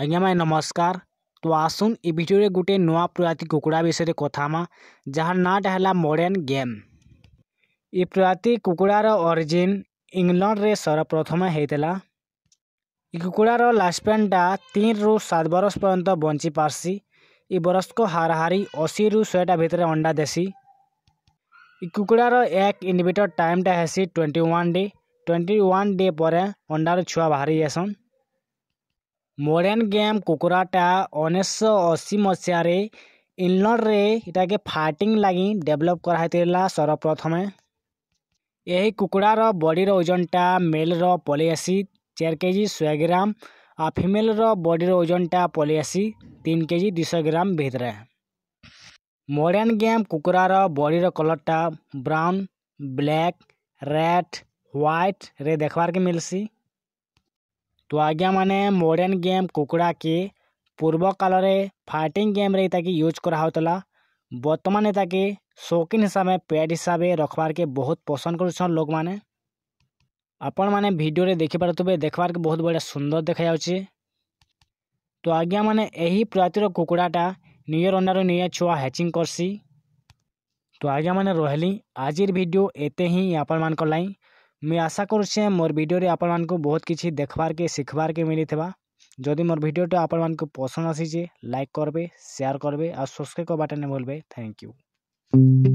ଆଜ୍ଞା ମାଇଁ ନମସ୍କାର ତ ଆସୁନ୍ ଏ ଭିଡ଼ିଓରେ ଗୋଟେ ନୂଆ ପ୍ରଜାତି କୁକୁଡ଼ା ବିଷୟରେ କଥାମା ଯାହାର ନାଁଟା ହେଲା ମଡ଼ର୍ଣ୍ଣ ଗେମ୍ ଏ ପ୍ରଜାତି କୁକୁଡ଼ାର ଅରିଜିନ୍ ଇଂଲଣ୍ଡରେ ସର୍ବପ୍ରଥମେ ହେଇଥିଲା ଏ କୁକୁଡ଼ାର ଲାଇଫସ୍ପାନ୍ଟା ତିନିରୁ ସାତ ବରଷ ପର୍ଯ୍ୟନ୍ତ ବଞ୍ଚି ପାର୍ସି ଏ ବରଷକୁ ହାରାହାରି ଅଶୀରୁ ଶହେଟା ଭିତରେ ଅଣ୍ଡା ଦେସି ଏ କୁକୁଡ଼ାର ଏକ ଇନଭିଟର ଟାଇମ୍ଟା ହେସି twenty one day twenty one day ପରେ ଅଣ୍ଡାରୁ ଛୁଆ ବାହାରି ଯାଏସନ୍ मडर्ण गेम कुकुराटा उन्नीस अशी मसीह इंगल्डे के फाइटिंग लगी डेवलप कराइला सर्वप्रथमे यही कुकुड़ार बडीर ओजनटा मेलर पलिएसी चार के जी शहे ग्राम आ फिमेलर बडीर ओजनटा पलिएसी तीन के जी दुश ग्राम भितर मडर्ण गेम कुकुरार बडीर कलरटा ब्राउन ब्लैक रेड ह्वैट रे देखवार के मिलसी তো ଆଜ୍ଞାମାନେ ମଡ଼ର୍ଣ୍ଣ ଗେମ୍ କୁକୁଡ଼ାକେ ପୂର୍ବ କାଳରେ ଫାଇଟିଂ ଗେମ୍ରେ ତାକେ ୟୁଜ୍ କରାହଉଥିଲା ବର୍ତ୍ତମାନ ତାକେ ସୌକିନ୍ ହିସାବେ ପ୍ୟାଡ଼୍ ହିସାବେ ରଖ୍ବାର୍କେ ବହୁତ ପସନ୍ଦ କରୁଛନ୍ ଲୋକମାନେ ଆପଣମାନେ ଭିଡ଼ିଓରେ ଦେଖିପାରୁଥିବେ ଦେଖ୍ବାର୍କେ ବହୁତ ବଢ଼ିଆ ସୁନ୍ଦର ଦେଖାଯାଉଛି ତ ଆଜ୍ଞାମାନେ ଏହି ପ୍ରଜାତିର କୁକୁଡ଼ାଟା ନିଜର ଅଣ୍ଡାରୁ ନିଜ ଛୁଆ ହ୍ୟାଚିଂ କର୍ସି ତ ଆଜ୍ଞାମାନେ ରହିଲି ଆଜିର ଭିଡ଼ିଓ ଏତେ ହିଁ ଆପଣମାନଙ୍କ ଲାଗି मुई आशा करुचे मोर भिडे आपण मानक बहुत किसी देखवार के शिखवार के मिले जदि मोर भिडटे आपण मानक पसंद आसीचे लाइक करबे शेयर करेंगे और सब्सक्राइब करने बटन भूलबे थैंक यू